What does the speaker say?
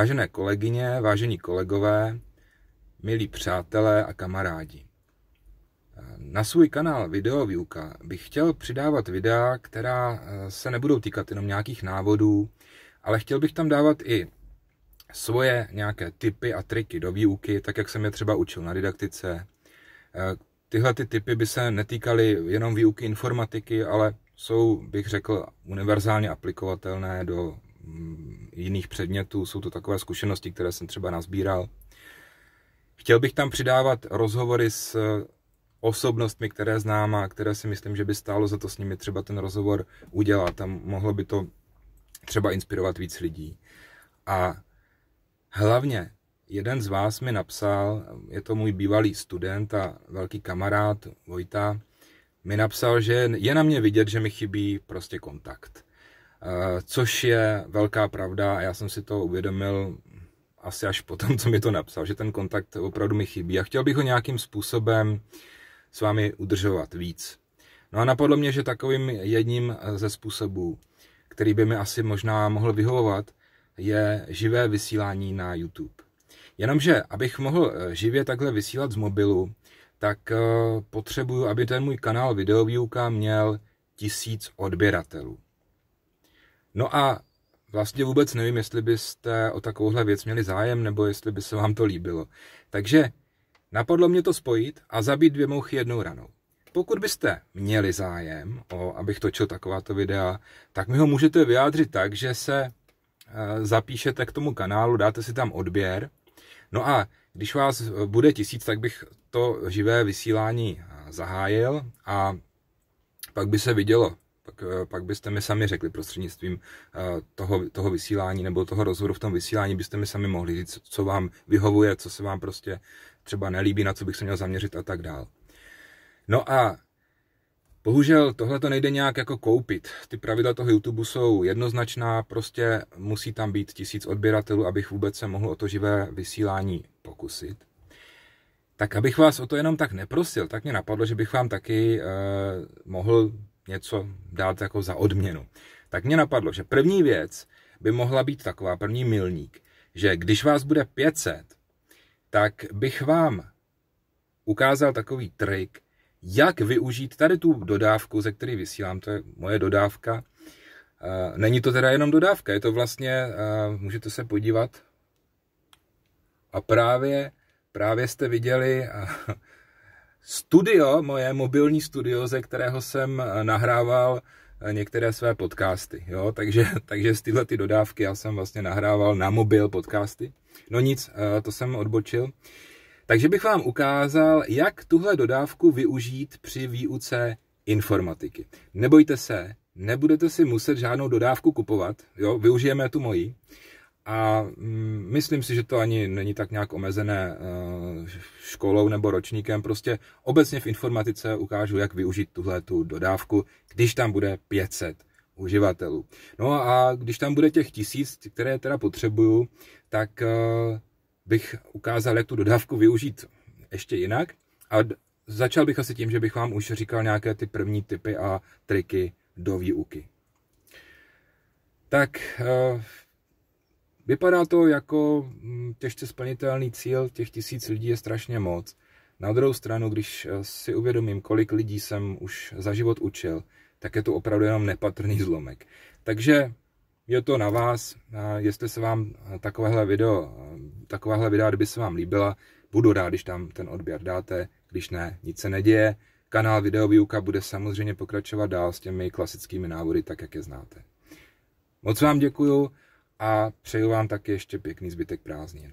Vážené kolegyně, vážení kolegové, milí přátelé a kamarádi. Na svůj kanál Videovýuka bych chtěl přidávat videa, která eh, se nebudou týkat jenom nějakých návodů, ale chtěl bych tam dávat i svoje nějaké typy a triky do výuky, tak jak jsem je třeba učil na didaktice. Eh, tyhle ty typy by se netýkaly jenom výuky informatiky, ale jsou, bych řekl, univerzálně aplikovatelné do Mm, jiných předmětů, jsou to takové zkušenosti, které jsem třeba nazbíral. Chtěl bych tam přidávat rozhovory s eh, osobnostmi, které znám a které si myslím, že by stálo za to s nimi třeba ten rozhovor udělat a mohlo by to třeba inspirovat víc lidí. A hlavně jeden z vás mi napsal, je to můj bývalý student a velký kamarád Vojta, mi napsal, že je na mě vidět, že mi chybí prostě kontakt. Eh, což je velká pravda a já jsem si to uvědomil asi až tom, co mi to napsal, že ten kontakt opravdu mi chybí a chtěl bych ho nějakým způsobem s vámi udržovat víc. No a napadlo mě, že takovým jedním ze způsobů, který by mi asi možná mohl vyhovovat, je živé vysílání na YouTube. Jenomže, abych mohl eh, živě takhle vysílat z mobilu, tak eh, potřebuju, aby ten můj kanál Videovýuka měl tisíc odběratelů. No a vlastně vůbec nevím, jestli byste o takovouhle věc měli zájem, nebo jestli by se vám to líbilo. Takže napadlo mě to spojit a zabít dvě mouchy jednou ranou. Pokud byste měli zájem o, abych točil takováto videa, tak mi ho můžete vyjádřit tak, že se eh, zapíšete k tomu kanálu, dáte si tam odběr. No a když vás bude tisíc, tak bych to živé vysílání eh, zahájil a pak by se vidělo, pak, eh, pak byste mi sami řekli prostřednictvím eh, toho, toho vysílání nebo toho rozhovoru v tom vysílání, byste mi sami mohli říct, co vám vyhovuje, co se vám prostě třeba nelíbí, na co bych se měl zaměřit a tak dál. No a Bohužel tohle to nejde nějak jako koupit. Ty pravidla toho YouTube jsou jednoznačná, prostě musí tam být tisíc odběratelů, abych vůbec se mohl o to živé vysílání pokusit. Tak abych vás o to jenom tak neprosil, tak mě napadlo, že bych vám taky eh, mohl něco dát jako za odměnu. Tak mě napadlo, že první věc by mohla být taková, první milník, že když vás bude 500, tak bych vám ukázal takový trik, jak využít tady tu dodávku, ze které vysílám, to je moje dodávka. Eh, není to teda jenom dodávka, je to vlastně, eh, můžete se podívat. A právě, právě jste viděli eh, studio, moje mobilní studio, ze kterého jsem eh, nahrával eh, některé své podcasty. Jo? Takže, takže z tyhle ty dodávky já jsem vlastně nahrával na mobil podcasty. No nic, eh, to jsem odbočil. Takže bych vám ukázal, jak tuhle dodávku využít při výuce informatiky. Nebojte se, nebudete si muset žádnou dodávku kupovat, jo? využijeme tu moji. A mm, myslím si, že to ani není tak nějak omezené eh, školou nebo ročníkem. Prostě obecně v informatice ukážu, jak využít tuhle tu dodávku, když tam bude 500 uživatelů. No a když tam bude těch tisíc, které teda potřebuju, tak eh, bych ukázal, jak tu dodávku využít ještě jinak. A začal bych asi tím, že bych vám už říkal nějaké ty první typy a triky do výuky. Tak eh, Vypadá to jako mm, těžce splnitelný cíl, těch tisíc lidí je strašně moc. Na druhou stranu, když eh, si uvědomím, kolik lidí jsem už za život učil, tak je to opravdu jenom nepatrný zlomek. Takže je to na vás, jestli se vám eh, takovéhle video, eh, takovéhle videa, kdyby se vám líbila, budu rád, když tam ten odběr dáte, když ne, nic se neděje. Kanál Videovýuka bude samozřejmě pokračovat dál s těmi klasickými návody, tak jak je znáte. Moc vám děkuju a přeju vám taky ještě pěkný zbytek prázdnin.